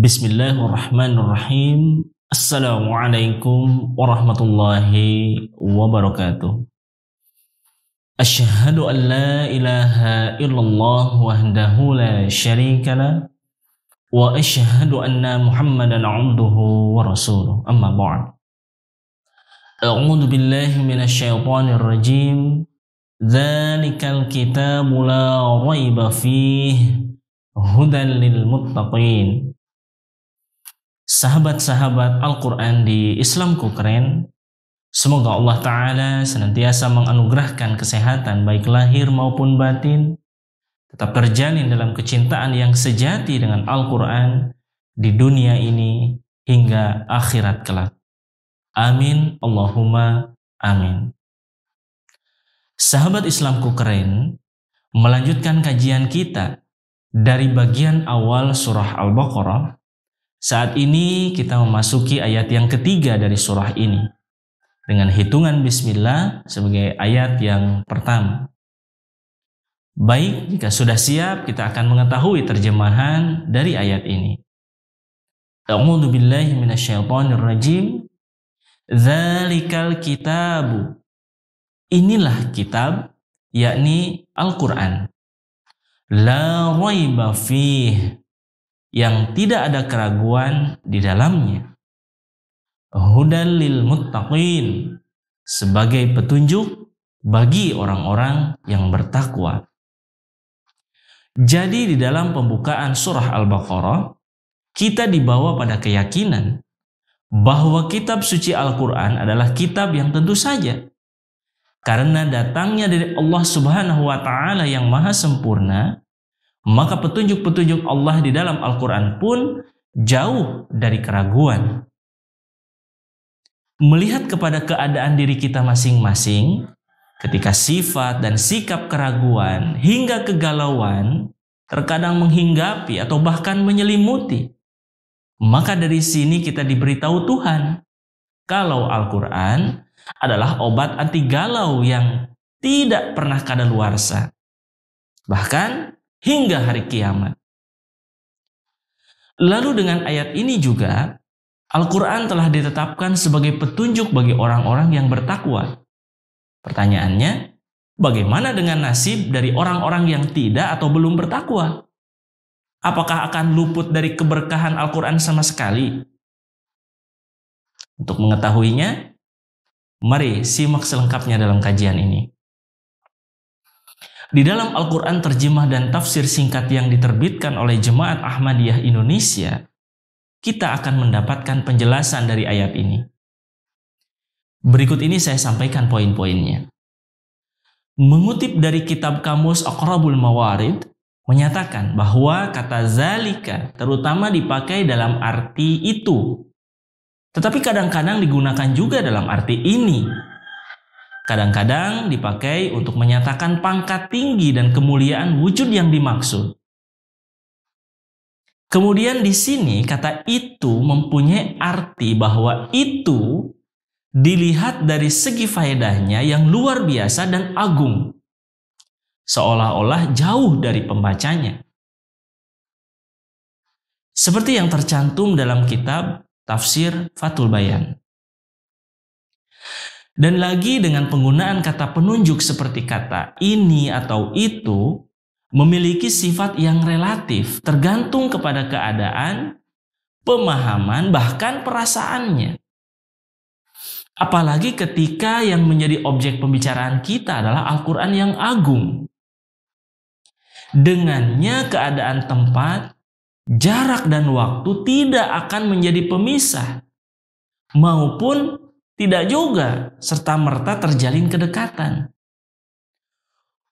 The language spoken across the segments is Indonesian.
بسم الله الرحمن الرحيم السلام عليكم ورحمة الله وبركاته أشهد أن لا إله إلا الله وحده لا شريك له وأشهد أن محمدا عبده ورسوله أما بعد أعوذ بالله من الشيطان الرجيم ذلك الكتاب لا ريب فيه هدى للمتقين sahabat-sahabat Al-Quran di Islamku Keren. Semoga Allah Ta'ala senantiasa menganugerahkan kesehatan baik lahir maupun batin. Tetap terjalin dalam kecintaan yang sejati dengan Al-Quran di dunia ini hingga akhirat kelak. Amin, Allahumma amin. Sahabat Islamku keren, melanjutkan kajian kita dari bagian awal surah Al-Baqarah saat ini kita memasuki ayat yang ketiga dari surah ini dengan hitungan bismillah sebagai ayat yang pertama. Baik, jika sudah siap kita akan mengetahui terjemahan dari ayat ini. A'udzu billahi minasyaitonir rajim. Dzalikal kitabu. Inilah kitab yakni Al-Qur'an. La raiba fihi yang tidak ada keraguan di dalamnya. Hudal lil muttaqin sebagai petunjuk bagi orang-orang yang bertakwa. Jadi di dalam pembukaan surah Al-Baqarah, kita dibawa pada keyakinan bahwa kitab suci Al-Quran adalah kitab yang tentu saja karena datangnya dari Allah Subhanahu wa Ta'ala yang Maha Sempurna, maka petunjuk-petunjuk Allah di dalam Al-Quran pun jauh dari keraguan. Melihat kepada keadaan diri kita masing-masing, ketika sifat dan sikap keraguan hingga kegalauan terkadang menghinggapi atau bahkan menyelimuti, maka dari sini kita diberitahu Tuhan kalau Al-Quran adalah obat anti galau yang tidak pernah kadaluarsa. Bahkan hingga hari kiamat. Lalu dengan ayat ini juga Al-Qur'an telah ditetapkan sebagai petunjuk bagi orang-orang yang bertakwa. Pertanyaannya, bagaimana dengan nasib dari orang-orang yang tidak atau belum bertakwa? Apakah akan luput dari keberkahan Al-Qur'an sama sekali? Untuk mengetahuinya, mari simak selengkapnya dalam kajian ini. Di dalam Al-Quran terjemah dan tafsir singkat yang diterbitkan oleh Jemaat Ahmadiyah Indonesia, kita akan mendapatkan penjelasan dari ayat ini. Berikut ini saya sampaikan poin-poinnya. Mengutip dari kitab kamus Aqrabul Mawarid, menyatakan bahwa kata zalika terutama dipakai dalam arti itu. Tetapi kadang-kadang digunakan juga dalam arti ini, Kadang-kadang dipakai untuk menyatakan pangkat tinggi dan kemuliaan wujud yang dimaksud. Kemudian di sini kata itu mempunyai arti bahwa itu dilihat dari segi faedahnya yang luar biasa dan agung. Seolah-olah jauh dari pembacanya. Seperti yang tercantum dalam kitab Tafsir Fatul Bayan. Dan lagi dengan penggunaan kata penunjuk seperti kata ini atau itu memiliki sifat yang relatif tergantung kepada keadaan, pemahaman, bahkan perasaannya. Apalagi ketika yang menjadi objek pembicaraan kita adalah Al-Quran yang agung. Dengannya keadaan tempat, jarak dan waktu tidak akan menjadi pemisah maupun tidak juga serta-merta terjalin kedekatan.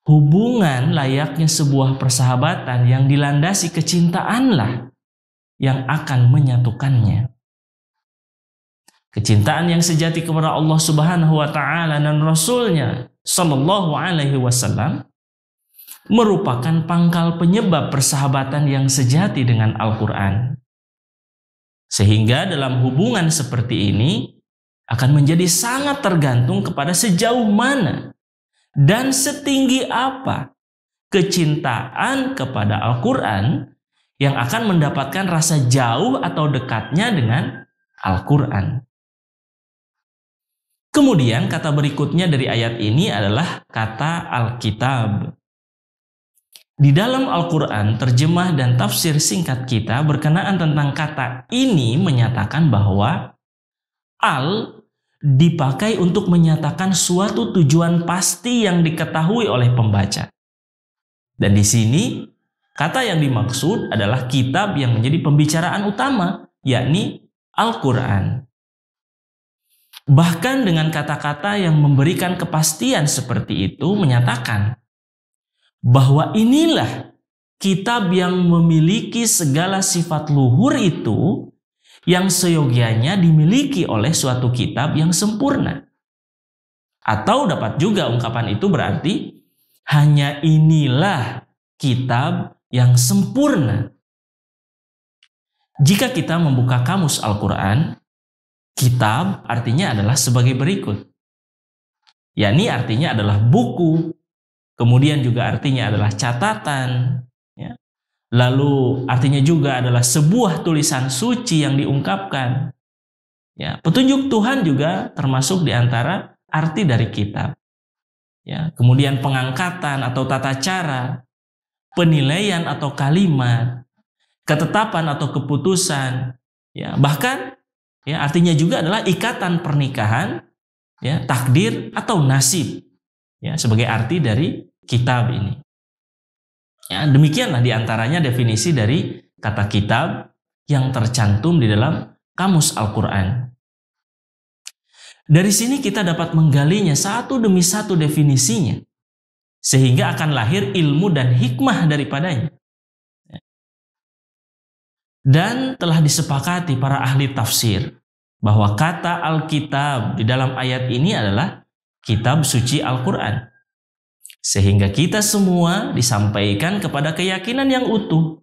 Hubungan layaknya sebuah persahabatan yang dilandasi kecintaanlah yang akan menyatukannya. Kecintaan yang sejati kepada Allah Subhanahu wa taala dan Rasulnya sallallahu alaihi wasallam merupakan pangkal penyebab persahabatan yang sejati dengan Al-Qur'an. Sehingga dalam hubungan seperti ini akan menjadi sangat tergantung kepada sejauh mana dan setinggi apa kecintaan kepada Al-Quran yang akan mendapatkan rasa jauh atau dekatnya dengan Al-Quran. Kemudian kata berikutnya dari ayat ini adalah kata Alkitab. Di dalam Al-Quran, terjemah dan tafsir singkat kita berkenaan tentang kata ini menyatakan bahwa Al dipakai untuk menyatakan suatu tujuan pasti yang diketahui oleh pembaca. Dan di sini, kata yang dimaksud adalah kitab yang menjadi pembicaraan utama, yakni Al-Quran. Bahkan dengan kata-kata yang memberikan kepastian seperti itu menyatakan bahwa inilah kitab yang memiliki segala sifat luhur itu yang seyogianya dimiliki oleh suatu kitab yang sempurna. Atau dapat juga ungkapan itu berarti hanya inilah kitab yang sempurna. Jika kita membuka kamus Al-Quran, kitab artinya adalah sebagai berikut. yakni artinya adalah buku, kemudian juga artinya adalah catatan, Lalu artinya juga adalah sebuah tulisan suci yang diungkapkan. Ya, petunjuk Tuhan juga termasuk di antara arti dari kitab. Ya, kemudian pengangkatan atau tata cara, penilaian atau kalimat, ketetapan atau keputusan, ya, bahkan ya artinya juga adalah ikatan pernikahan, ya, takdir atau nasib. Ya, sebagai arti dari kitab ini. Ya, demikianlah diantaranya definisi dari kata kitab yang tercantum di dalam kamus Al-Quran. Dari sini kita dapat menggalinya satu demi satu definisinya. Sehingga akan lahir ilmu dan hikmah daripadanya. Dan telah disepakati para ahli tafsir bahwa kata Alkitab di dalam ayat ini adalah kitab suci Al-Quran sehingga kita semua disampaikan kepada keyakinan yang utuh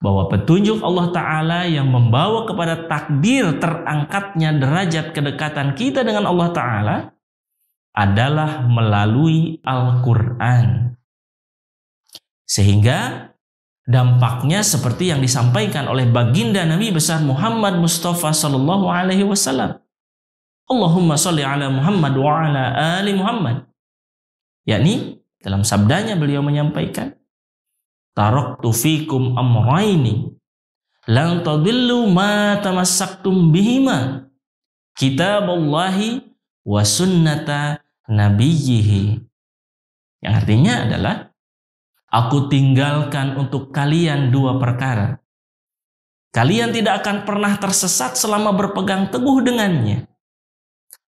bahwa petunjuk Allah Ta'ala yang membawa kepada takdir terangkatnya derajat kedekatan kita dengan Allah Ta'ala adalah melalui Al-Quran. Sehingga dampaknya seperti yang disampaikan oleh baginda Nabi besar Muhammad Mustafa Sallallahu Alaihi Wasallam. Allahumma salli ala Muhammad wa ala ali Muhammad. Yakni dalam sabdanya beliau menyampaikan, taraktu fikum amraini lan tadillu ma tamassaktum bihima kitabullahi wa sunnata nabiyhi Yang artinya adalah aku tinggalkan untuk kalian dua perkara. Kalian tidak akan pernah tersesat selama berpegang teguh dengannya.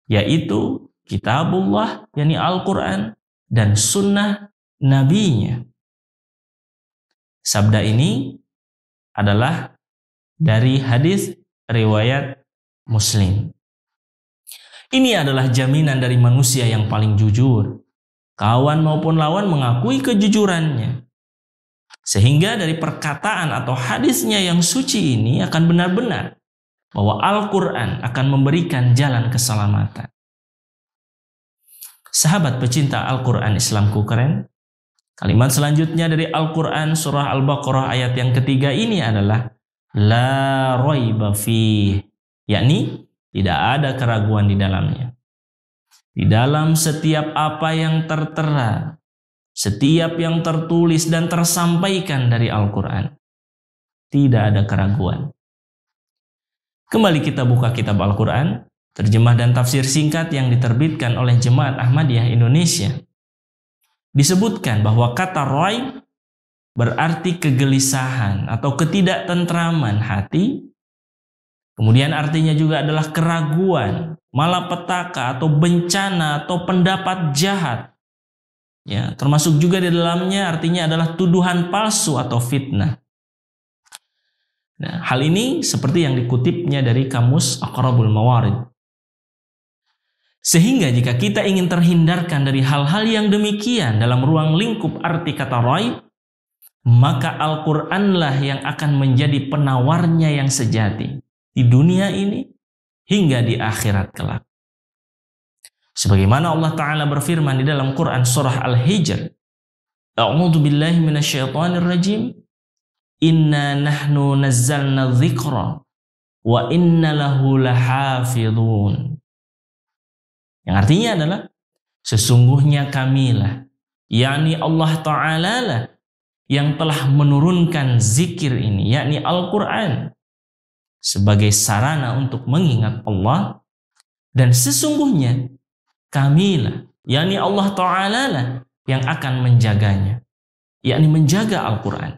Yaitu kitabullah, yakni Al-Quran, dan sunnah nabinya. Sabda ini adalah dari hadis riwayat Muslim. Ini adalah jaminan dari manusia yang paling jujur. Kawan maupun lawan mengakui kejujurannya. Sehingga dari perkataan atau hadisnya yang suci ini akan benar-benar bahwa Al-Quran akan memberikan jalan keselamatan. Sahabat pecinta Al-Quran Islamku keren. Kalimat selanjutnya dari Al-Quran surah Al-Baqarah ayat yang ketiga ini adalah La roiba fi yakni tidak ada keraguan di dalamnya. Di dalam setiap apa yang tertera, setiap yang tertulis dan tersampaikan dari Al-Quran, tidak ada keraguan. Kembali kita buka kitab Al-Quran, terjemah dan tafsir singkat yang diterbitkan oleh Jemaat Ahmadiyah Indonesia, disebutkan bahwa kata roy berarti kegelisahan atau ketidaktentraman hati. Kemudian artinya juga adalah keraguan, malapetaka atau bencana atau pendapat jahat. Ya, termasuk juga di dalamnya artinya adalah tuduhan palsu atau fitnah. Nah, hal ini seperti yang dikutipnya dari kamus Aqrabul Mawarid sehingga jika kita ingin terhindarkan dari hal-hal yang demikian dalam ruang lingkup arti kata roy, maka Al-Quranlah yang akan menjadi penawarnya yang sejati di dunia ini hingga di akhirat kelak. Sebagaimana Allah Ta'ala berfirman di dalam Quran Surah Al-Hijr, A'udhu billahi minasyaitanir rajim, Inna nahnu nazzalna dhikra, wa inna lahu lahafidhun. Yang artinya adalah sesungguhnya kamilah yakni Allah Ta'ala lah yang telah menurunkan zikir ini yakni Al-Quran sebagai sarana untuk mengingat Allah dan sesungguhnya kamilah yakni Allah Ta'ala lah yang akan menjaganya yakni menjaga Al-Quran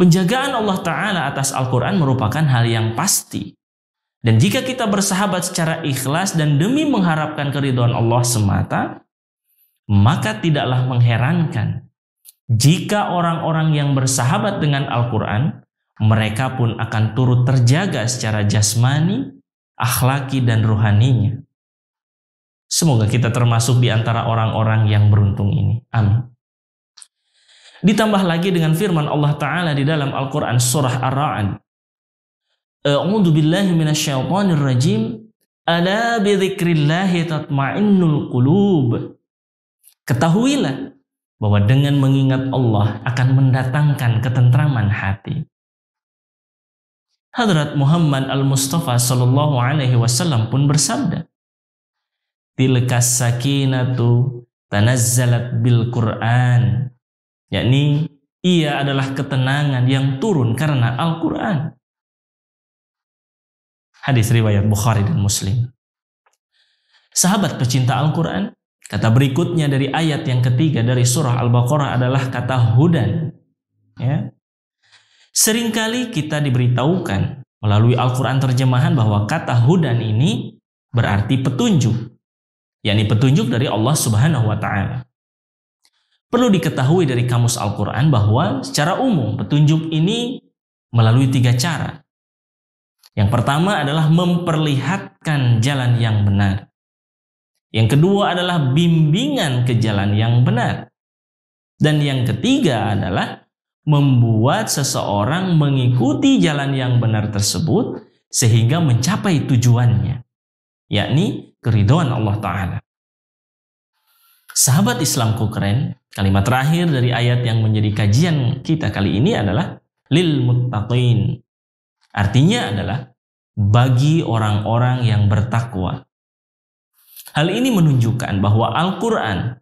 penjagaan Allah Ta'ala atas Al-Quran merupakan hal yang pasti dan jika kita bersahabat secara ikhlas dan demi mengharapkan keriduan Allah semata, maka tidaklah mengherankan jika orang-orang yang bersahabat dengan Al-Quran, mereka pun akan turut terjaga secara jasmani, akhlaki, dan rohaninya. Semoga kita termasuk di antara orang-orang yang beruntung ini. Amin. Ditambah lagi dengan firman Allah Ta'ala di dalam Al-Quran Surah Ar-Ra'd Eh, a'udzu billahi minasyaitonir rajim. Ala bidzikrillah tatma'innul qulub. Ketahuilah bahwa dengan mengingat Allah akan mendatangkan ketentraman hati. Hadrat Muhammad Al-Mustafa sallallahu alaihi wasallam pun bersabda, "Tilkas sakinatu tanazzalat bil Qur'an." Yakni ia adalah ketenangan yang turun karena Al-Qur'an. Hadis riwayat Bukhari dan Muslim. Sahabat pecinta Al-Quran, kata berikutnya dari ayat yang ketiga dari surah Al-Baqarah adalah kata hudan. Ya. Seringkali kita diberitahukan melalui Al-Quran terjemahan bahwa kata hudan ini berarti petunjuk. yakni petunjuk dari Allah Subhanahu wa taala. Perlu diketahui dari kamus Al-Qur'an bahwa secara umum petunjuk ini melalui tiga cara. Yang pertama adalah memperlihatkan jalan yang benar. Yang kedua adalah bimbingan ke jalan yang benar. Dan yang ketiga adalah membuat seseorang mengikuti jalan yang benar tersebut sehingga mencapai tujuannya, yakni keridoan Allah Ta'ala. Sahabat Islamku keren, kalimat terakhir dari ayat yang menjadi kajian kita kali ini adalah lil muttaqin Artinya adalah bagi orang-orang yang bertakwa. Hal ini menunjukkan bahwa Al-Quran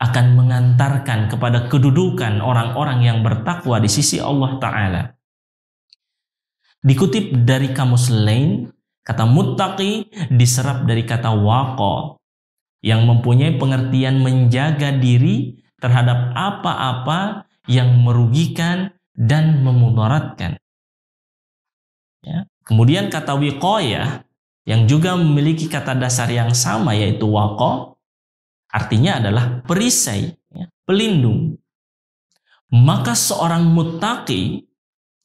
akan mengantarkan kepada kedudukan orang-orang yang bertakwa di sisi Allah Ta'ala. Dikutip dari Kamus Lain, kata muttaqi diserap dari kata waqo yang mempunyai pengertian menjaga diri terhadap apa-apa yang merugikan dan memudaratkan. Ya. Kemudian kata wiqayah yang juga memiliki kata dasar yang sama yaitu wako artinya adalah perisai, ya, pelindung. Maka seorang mutaki,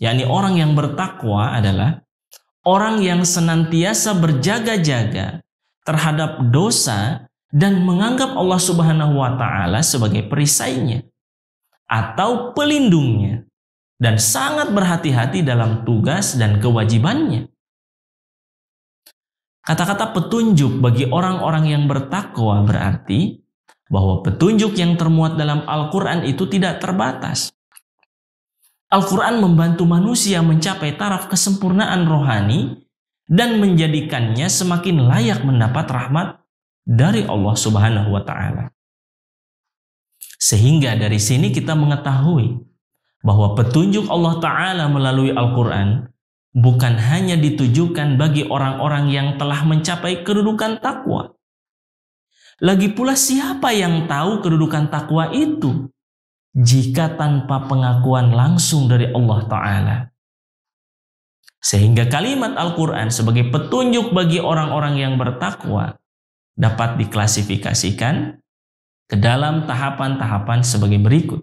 yakni orang yang bertakwa adalah orang yang senantiasa berjaga-jaga terhadap dosa dan menganggap Allah Subhanahu wa taala sebagai perisainya atau pelindungnya dan sangat berhati-hati dalam tugas dan kewajibannya. Kata-kata petunjuk bagi orang-orang yang bertakwa berarti bahwa petunjuk yang termuat dalam Al-Quran itu tidak terbatas. Al-Quran membantu manusia mencapai taraf kesempurnaan rohani dan menjadikannya semakin layak mendapat rahmat dari Allah Subhanahu wa Ta'ala. Sehingga dari sini kita mengetahui bahwa petunjuk Allah Ta'ala melalui Al-Quran bukan hanya ditujukan bagi orang-orang yang telah mencapai kedudukan takwa. Lagi pula siapa yang tahu kedudukan takwa itu jika tanpa pengakuan langsung dari Allah Ta'ala. Sehingga kalimat Al-Quran sebagai petunjuk bagi orang-orang yang bertakwa dapat diklasifikasikan ke dalam tahapan-tahapan sebagai berikut.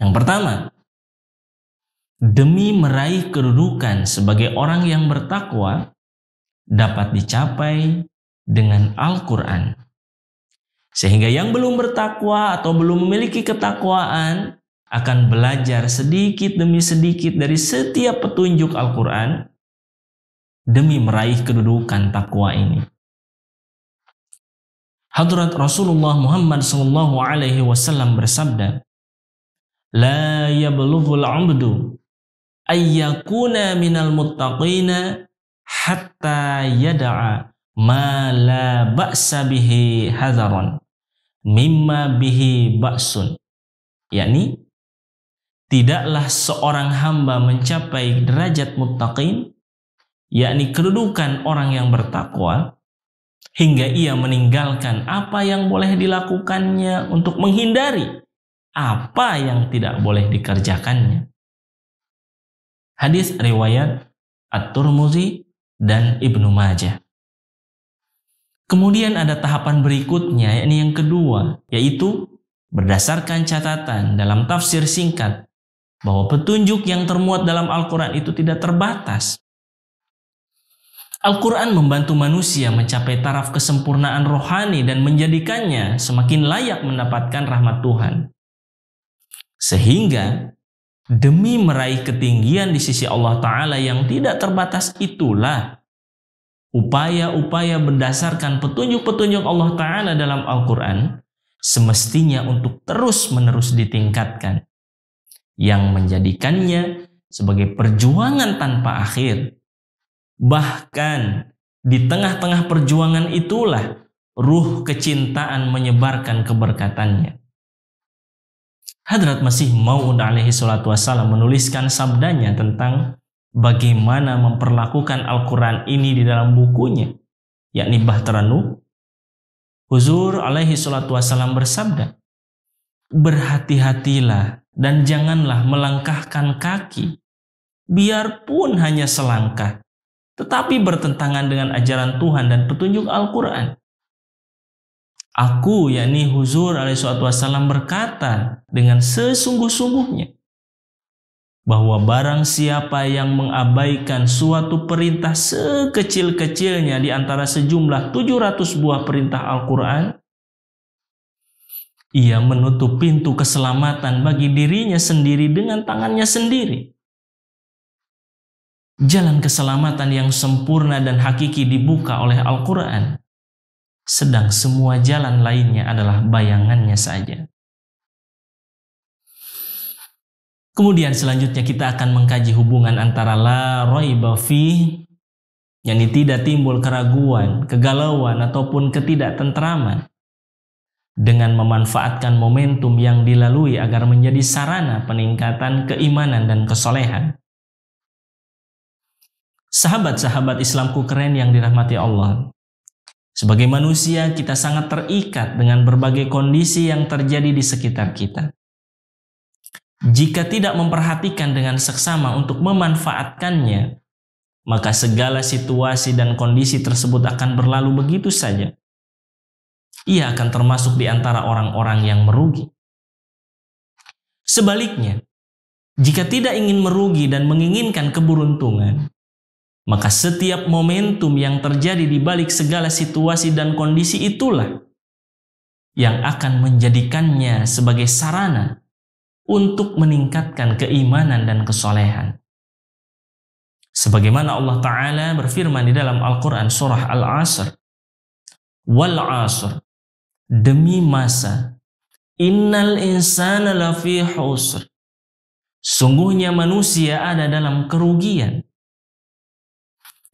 Yang pertama, demi meraih kedudukan sebagai orang yang bertakwa dapat dicapai dengan Al-Quran. Sehingga yang belum bertakwa atau belum memiliki ketakwaan akan belajar sedikit demi sedikit dari setiap petunjuk Al-Quran demi meraih kedudukan takwa ini. Hadrat Rasulullah Muhammad SAW bersabda, la yablughul 'abdu ayyakuna minal muttaqina hatta yada'a ma la ba'sa bihi hadaron mimma bihi ba'sun yakni tidaklah seorang hamba mencapai derajat muttaqin yakni kedudukan orang yang bertakwa hingga ia meninggalkan apa yang boleh dilakukannya untuk menghindari apa yang tidak boleh dikerjakannya. Hadis riwayat At-Turmuzi dan Ibnu Majah. Kemudian ada tahapan berikutnya, yakni yang kedua, yaitu berdasarkan catatan dalam tafsir singkat bahwa petunjuk yang termuat dalam Al-Quran itu tidak terbatas. Al-Quran membantu manusia mencapai taraf kesempurnaan rohani dan menjadikannya semakin layak mendapatkan rahmat Tuhan. Sehingga demi meraih ketinggian di sisi Allah Ta'ala yang tidak terbatas itulah upaya-upaya berdasarkan petunjuk-petunjuk Allah Ta'ala dalam Al-Quran semestinya untuk terus-menerus ditingkatkan yang menjadikannya sebagai perjuangan tanpa akhir. Bahkan di tengah-tengah perjuangan itulah ruh kecintaan menyebarkan keberkatannya. Hadrat Masih Maud alaihi salatu wassalam menuliskan sabdanya tentang bagaimana memperlakukan Al-Quran ini di dalam bukunya, yakni Bahteranu. Huzur alaihi salatu wassalam bersabda, Berhati-hatilah dan janganlah melangkahkan kaki, biarpun hanya selangkah, tetapi bertentangan dengan ajaran Tuhan dan petunjuk Al-Quran. Aku yakni Huzur alaihissalatu wassalam berkata dengan sesungguh-sungguhnya bahwa barang siapa yang mengabaikan suatu perintah sekecil-kecilnya di antara sejumlah 700 buah perintah Al-Quran, ia menutup pintu keselamatan bagi dirinya sendiri dengan tangannya sendiri. Jalan keselamatan yang sempurna dan hakiki dibuka oleh Al-Quran sedang semua jalan lainnya adalah bayangannya saja. Kemudian selanjutnya kita akan mengkaji hubungan antara la raiba fi yakni tidak timbul keraguan, kegalauan ataupun ketidaktentraman dengan memanfaatkan momentum yang dilalui agar menjadi sarana peningkatan keimanan dan kesolehan. Sahabat-sahabat Islamku keren yang dirahmati Allah, sebagai manusia, kita sangat terikat dengan berbagai kondisi yang terjadi di sekitar kita. Jika tidak memperhatikan dengan seksama untuk memanfaatkannya, maka segala situasi dan kondisi tersebut akan berlalu begitu saja. Ia akan termasuk di antara orang-orang yang merugi. Sebaliknya, jika tidak ingin merugi dan menginginkan keberuntungan, maka setiap momentum yang terjadi di balik segala situasi dan kondisi itulah yang akan menjadikannya sebagai sarana untuk meningkatkan keimanan dan kesolehan. Sebagaimana Allah Ta'ala berfirman di dalam Al-Quran surah Al-Asr. Wal-Asr. Demi masa. Innal insana lafi husr. Sungguhnya manusia ada dalam kerugian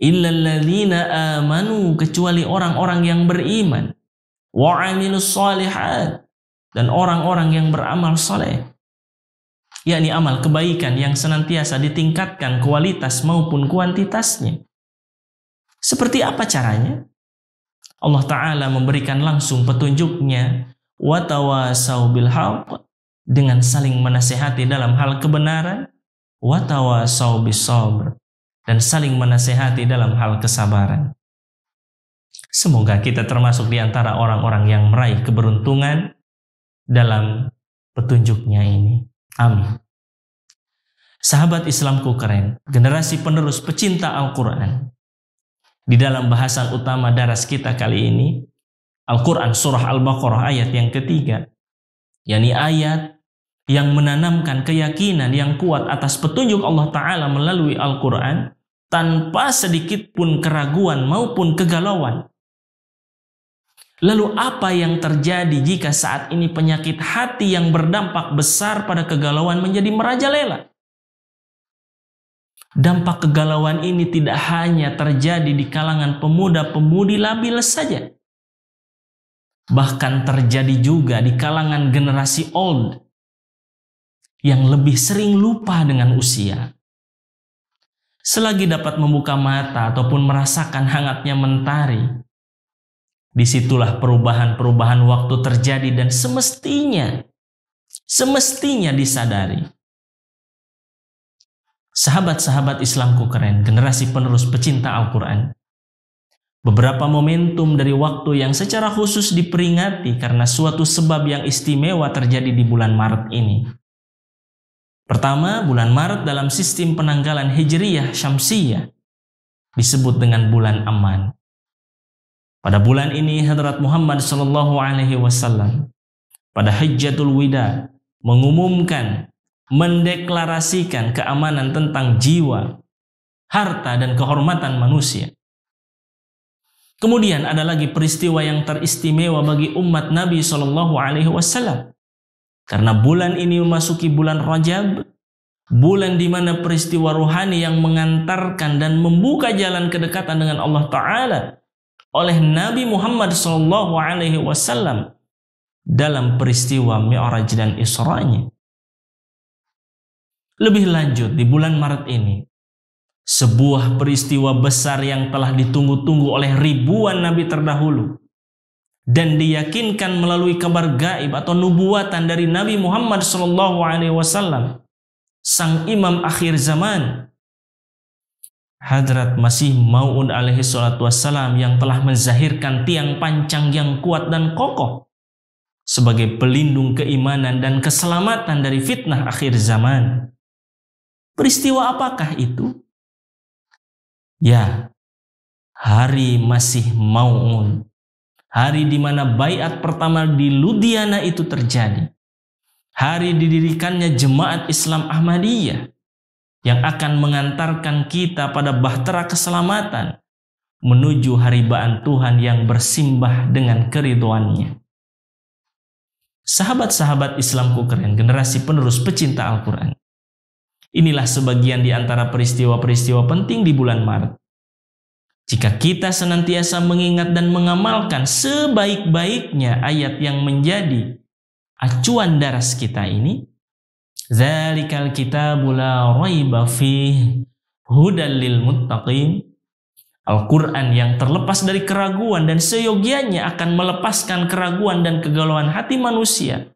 illalladzina amanu kecuali orang-orang yang beriman wa amilus dan orang-orang yang beramal soleh yakni amal kebaikan yang senantiasa ditingkatkan kualitas maupun kuantitasnya seperti apa caranya Allah taala memberikan langsung petunjuknya wa tawasau bil dengan saling menasehati dalam hal kebenaran wa tawasau bis sabr dan saling menasehati dalam hal kesabaran. Semoga kita termasuk di antara orang-orang yang meraih keberuntungan dalam petunjuknya ini. Amin. Sahabat Islamku keren, generasi penerus pecinta Al-Quran. Di dalam bahasan utama daras kita kali ini, Al-Quran Surah Al-Baqarah ayat yang ketiga, yakni ayat yang menanamkan keyakinan yang kuat atas petunjuk Allah Ta'ala melalui Al-Quran, tanpa sedikit pun keraguan maupun kegalauan. Lalu apa yang terjadi jika saat ini penyakit hati yang berdampak besar pada kegalauan menjadi merajalela? Dampak kegalauan ini tidak hanya terjadi di kalangan pemuda-pemudi labil saja. Bahkan terjadi juga di kalangan generasi old yang lebih sering lupa dengan usia selagi dapat membuka mata ataupun merasakan hangatnya mentari, disitulah perubahan-perubahan waktu terjadi dan semestinya, semestinya disadari. Sahabat-sahabat Islamku keren, generasi penerus pecinta Al-Quran. Beberapa momentum dari waktu yang secara khusus diperingati karena suatu sebab yang istimewa terjadi di bulan Maret ini Pertama, bulan Maret dalam sistem penanggalan Hijriyah Syamsiyah disebut dengan bulan aman. Pada bulan ini Hadrat Muhammad Shallallahu alaihi wasallam pada Hajjatul Wida mengumumkan mendeklarasikan keamanan tentang jiwa, harta dan kehormatan manusia. Kemudian ada lagi peristiwa yang teristimewa bagi umat Nabi Shallallahu alaihi wasallam karena bulan ini memasuki bulan Rajab, bulan di mana peristiwa rohani yang mengantarkan dan membuka jalan kedekatan dengan Allah Taala oleh Nabi Muhammad SAW dalam peristiwa Mi'raj dan Isra'nya. Lebih lanjut di bulan Maret ini, sebuah peristiwa besar yang telah ditunggu-tunggu oleh ribuan nabi terdahulu dan diyakinkan melalui kabar gaib atau nubuatan dari Nabi Muhammad SAW, sang imam akhir zaman, Hadrat Masih Maun alaihi salatu wassalam yang telah menzahirkan tiang panjang yang kuat dan kokoh sebagai pelindung keimanan dan keselamatan dari fitnah akhir zaman. Peristiwa apakah itu? Ya, hari Masih Maun hari di mana bayat pertama di Ludiana itu terjadi. Hari didirikannya jemaat Islam Ahmadiyah yang akan mengantarkan kita pada bahtera keselamatan menuju hari haribaan Tuhan yang bersimbah dengan keriduannya. Sahabat-sahabat Islam keren, generasi penerus pecinta Al-Quran. Inilah sebagian di antara peristiwa-peristiwa penting di bulan Maret jika kita senantiasa mengingat dan mengamalkan sebaik-baiknya ayat yang menjadi acuan daras kita ini, Zalikal kita bula raiba fih hudal lil muttaqin. Al-Quran yang terlepas dari keraguan dan seyogianya akan melepaskan keraguan dan kegalauan hati manusia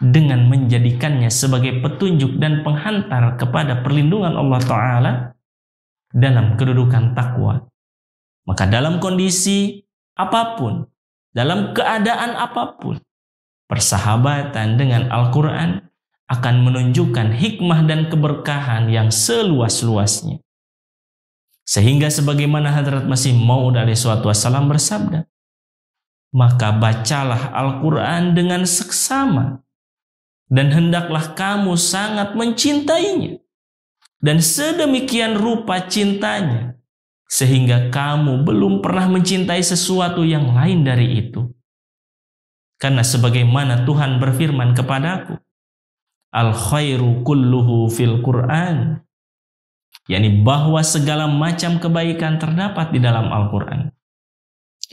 dengan menjadikannya sebagai petunjuk dan penghantar kepada perlindungan Allah Ta'ala dalam kedudukan takwa. Maka dalam kondisi apapun, dalam keadaan apapun, persahabatan dengan Al-Quran akan menunjukkan hikmah dan keberkahan yang seluas-luasnya. Sehingga sebagaimana Hadrat Masih mau dari suatu wassalam bersabda, maka bacalah Al-Quran dengan seksama dan hendaklah kamu sangat mencintainya dan sedemikian rupa cintanya sehingga kamu belum pernah mencintai sesuatu yang lain dari itu. Karena sebagaimana Tuhan berfirman kepadaku, al khairu kulluhu fil Qur'an. yakni bahwa segala macam kebaikan terdapat di dalam Al-Qur'an.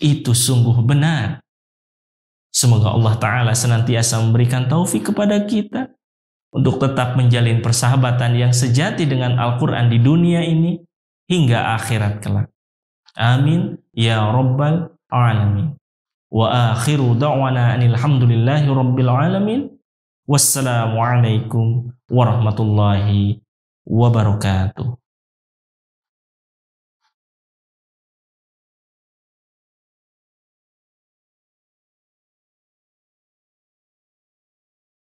Itu sungguh benar. Semoga Allah taala senantiasa memberikan taufik kepada kita untuk tetap menjalin persahabatan yang sejati dengan Al-Quran di dunia ini hingga akhirat kelak. Amin ya Rabbal Alamin. Wa akhiru da'wana anilhamdulillahi Rabbil Alamin. Wassalamualaikum warahmatullahi wabarakatuh.